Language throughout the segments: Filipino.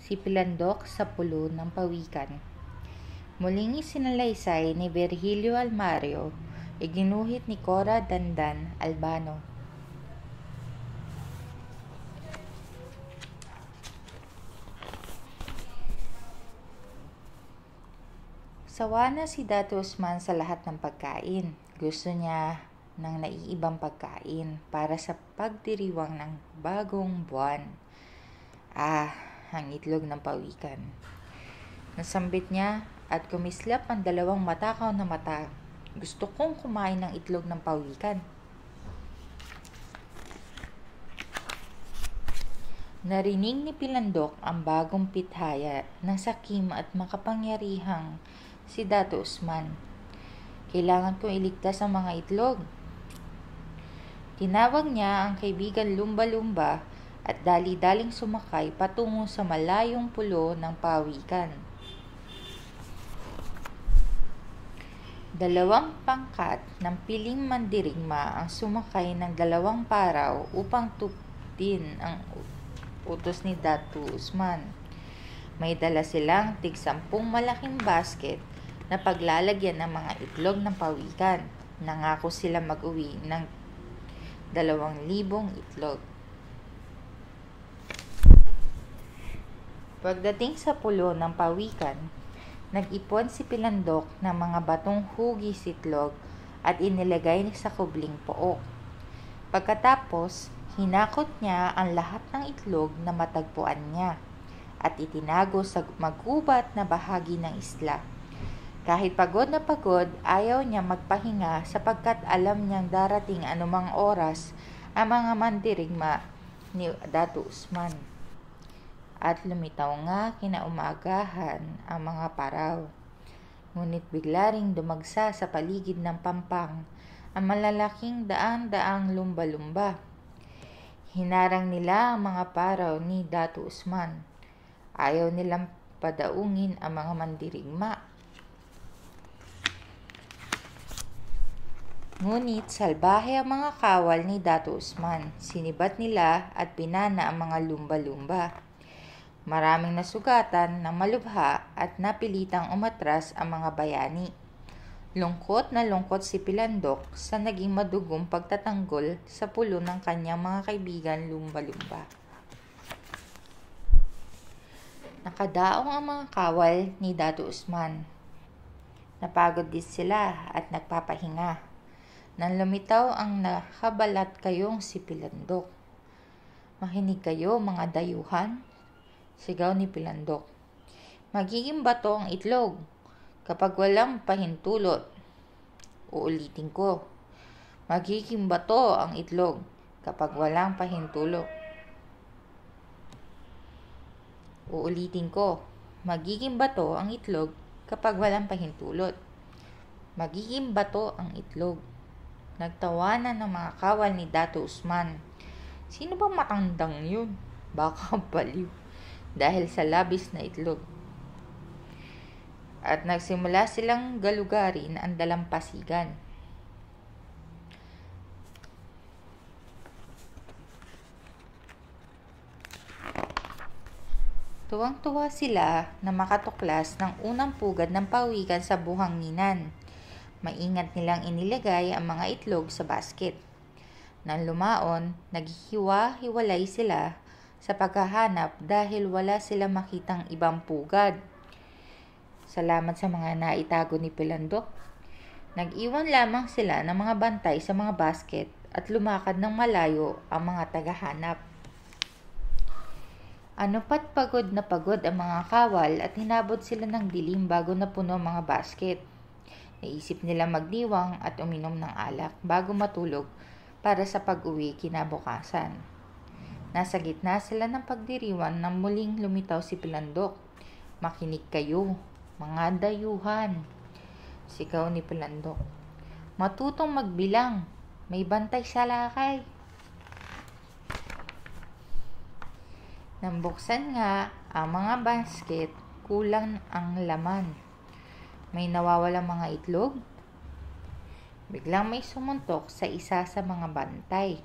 si Pilandok sa pulo ng pawikan. Muling isinalaysay ni Virgilio Almario, iginuhit ni Cora Dandan Albano. Sawa na si Dato Usman sa lahat ng pagkain. Gusto niya ng naiibang pagkain para sa pagdiriwang ng bagong buwan. Ah, ang itlog ng pawikan. Nasambit niya at kumislap ang dalawang matakaw na mata. Gusto kong kumain ng itlog ng pawikan. Narinig ni Pilandok ang bagong pithaya ng sakim at makapangyarihang si Dato Usman. Kailangan kong iligtas ang mga itlog. Tinawag niya ang kaibigan Lumba-Lumba at dali-daling sumakay patungo sa malayong pulo ng pawikan. Dalawang pangkat ng piling mandirigma ang sumakay ng dalawang paraw upang tupdin ang utos ni Datu Usman. May dala silang tigsampung malaking basket na paglalagyan ng mga itlog ng pawikan. Nangako sila mag-uwi ng dalawang libong itlog. Pagdating sa pulo ng pawikan, nag-ipon si Pilandok ng mga batong hugis itlog at inilagay sa kubling pook. Pagkatapos, hinakot niya ang lahat ng itlog na matagpuan niya at itinago sa magubat na bahagi ng isla. Kahit pagod na pagod, ayaw niya magpahinga sapagkat alam niyang darating anumang oras ang mga mandirigma ni Datu Usman at lumitaw nga kinaumagahan ang mga paraw. Ngunit bigla ring dumagsa sa paligid ng pampang ang malalaking daan-daang lumba-lumba. Hinarang nila ang mga paraw ni Datu Usman. Ayaw nilang padaungin ang mga mandirigma. Ngunit salbahe ang mga kawal ni Datu Usman. Sinibat nila at pinana ang mga lumba-lumba. Maraming nasugatan ng malubha at napilitang umatras ang mga bayani. Lungkot na lungkot si Pilandok sa naging madugong pagtatanggol sa pulo ng kanyang mga kaibigan lumba-lumba. Nakadaong ang mga kawal ni Dato Usman. Napagod din sila at nagpapahinga. Nang lumitaw ang nakabalat kayong si Pilandok. Makinig kayo mga dayuhan Sigaw ni Pilandok. Magiging bato ang itlog kapag walang pahintulot. Uulitin ko. Magiging bato ang itlog kapag walang pahintulot. Uulitin ko. Magiging bato ang itlog kapag walang pahintulot. Magiging bato ang itlog. Nagtawanan ng mga kawal ni Dato Usman. Sino ba matandang yun? Baka baliw dahil sa labis na itlog. At nagsimula silang galugarin ang dalampasigan. Tuwang-tuwa sila na makatuklas ng unang pugad ng pawikan sa buhanginan. Maingat nilang iniligay ang mga itlog sa basket. Nang lumaon, naghihiwa hiwalay sila sa paghahanap dahil wala silang makitang ibang pugad. Salamat sa mga naitago ni Pilandok. Nag-iwan lamang sila ng mga bantay sa mga basket at lumakad ng malayo ang mga tagahanap. Ano pat pagod na pagod ang mga kawal at hinabot sila ng dilim bago na napuno ang mga basket. Naisip nila magdiwang at uminom ng alak bago matulog para sa pag-uwi kinabukasan. Nasa gitna sila ng pagdiriwan nang muling lumitaw si Pilandok. Makinig kayo, mga dayuhan. Sigaw ni Pilandok. Matutong magbilang. May bantay sa lakay. Nang nga ang mga basket, kulang ang laman. May nawawala mga itlog. Biglang may sumuntok sa isa sa mga bantay.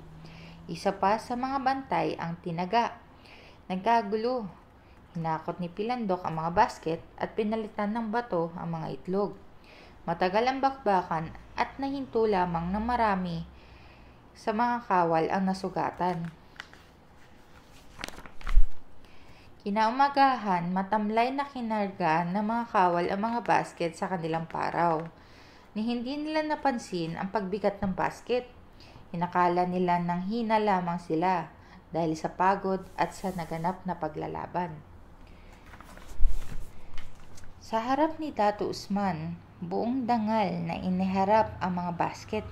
Isa pa sa mga bantay ang tinaga. Nagkagulo. Hinakot ni Pilandok ang mga basket at pinalitan ng bato ang mga itlog. Matagal ang bakbakan at nahinto lamang ng marami sa mga kawal ang nasugatan. Kinaumagahan, matamlay na kinargaan ng mga kawal ang mga basket sa kanilang paraw. Ni hindi nila napansin ang pagbigat ng basket. Inakala nila nang hina lamang sila dahil sa pagod at sa naganap na paglalaban. Sa harap ni Dato Usman, buong dangal na iniharap ang mga basket.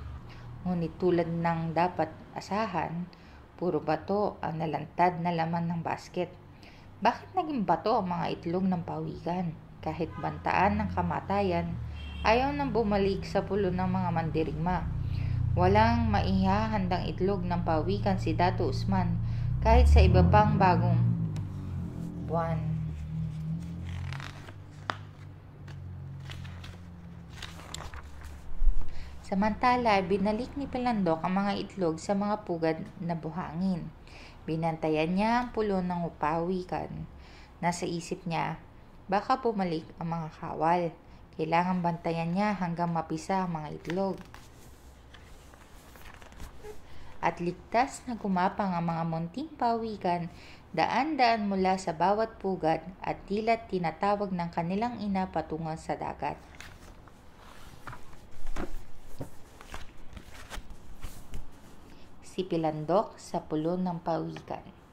Ngunit tulad ng dapat asahan, puro bato ang nalantad na laman ng basket. Bakit naging bato ang mga itlog ng pawikan? Kahit bantaan ng kamatayan, ayaw nang bumalik sa pulo ng mga mandirigma Walang maihahandang itlog ng pawikan si Dato Usman kahit sa iba pang bagong buwan. Samantala, binalik ni Pilandok ang mga itlog sa mga pugad na buhangin. Binantayan niya ang pulo ng upawikan. Nasa isip niya, baka pumalik ang mga kawal. Kailangan bantayan niya hanggang mapisa ang mga itlog at ligtas na gumapang ang mga munting pawikan daan-daan mula sa bawat pugad at tila tinatawag ng kanilang ina patungo sa dagat. Si Pilandok sa pulo ng pawikan.